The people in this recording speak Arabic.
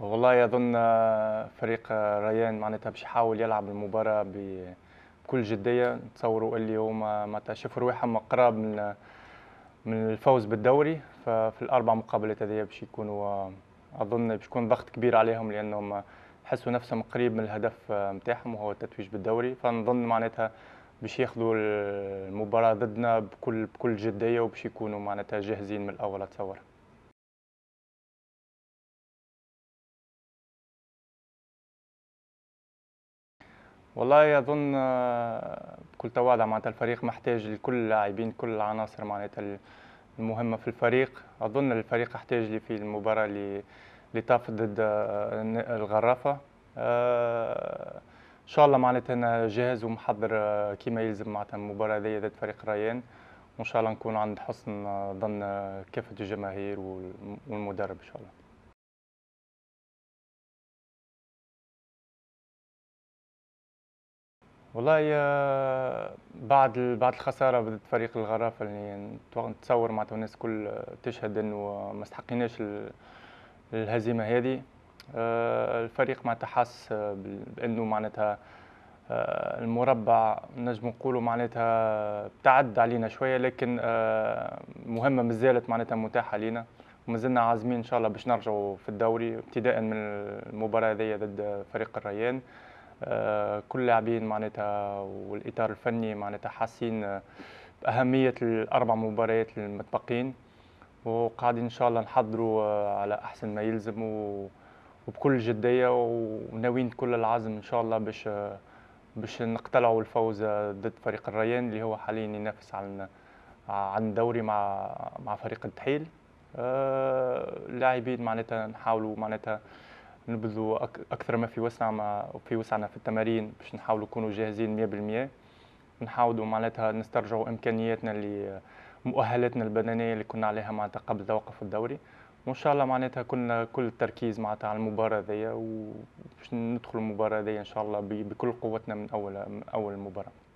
والله يظن فريق ريان معناتها باش يحاول يلعب المباراه بكل جديه نتصوروا اللي هما معناتها شافوا روحهم قراب من من الفوز بالدوري ففي الاربع مقابلات هذيا باش يكونوا اظن باش يكون ضغط كبير عليهم لانهم حسوا نفسهم قريب من الهدف نتاعهم وهو التتويج بالدوري فنظن معناتها باش ياخذوا المباراه ضدنا بكل بكل جديه وباش يكونوا معناتها جاهزين من الاول اتصور والله اظن آه، بكل تواضع معناتها الفريق محتاج لكل اللاعبين كل العناصر معناتها المهمه في الفريق اظن الفريق احتاج لي في المباراه اللي اللي طافت ضد آه، الغرافه آه، ان شاء الله معناتها انا جاهز ومحضر كما يلزم معناتها المباراه هذه ضد فريق ريان وان شاء الله نكون عند حسن ظن كافه الجماهير والمدرب ان شاء الله والله آه، بعد بعد الخساره بدات فريق الغرافه اللي نتصور مع الناس الكل آه، تشهد انه ما استحقيناش الهزيمه هذه آه، الفريق ما حس بانه معناتها المربع نجم نقولوا معناتها تعد علينا شويه لكن مهمه مازالت معناتها متاحه لينا ومازلنا عازمين ان شاء الله باش نرجعوا في الدوري ابتداء من المباراه هذه ضد فريق الريان كل اللاعبين معناتها والاطار الفني معناتها حاسين باهميه الاربع مباريات المتبقين وقاعدين ان شاء الله نحضروا آه، على احسن ما يلزم وبكل جديه وناويين كل العزم ان شاء الله باش آه، باش نقتلعوا الفوز ضد فريق الريان اللي هو حاليا ينافس عن آه، عن الدوري مع مع فريق التحيل اللاعبين معناتها نحاولوا معناتها نبذلوا اكثر ما في وسعنا في وسعنا في التمارين باش نحاولوا نكونوا جاهزين 100% نحاولوا معناتها نسترجعوا امكانياتنا اللي مؤهلاتنا البدنيه اللي كنا عليها معناتها قبل توقف الدوري وان شاء الله معناتها كنا كل التركيز معناتها على المباراه ذي وباش ندخل المباراه ذي ان شاء الله بكل قوتنا من اول من اول المباراه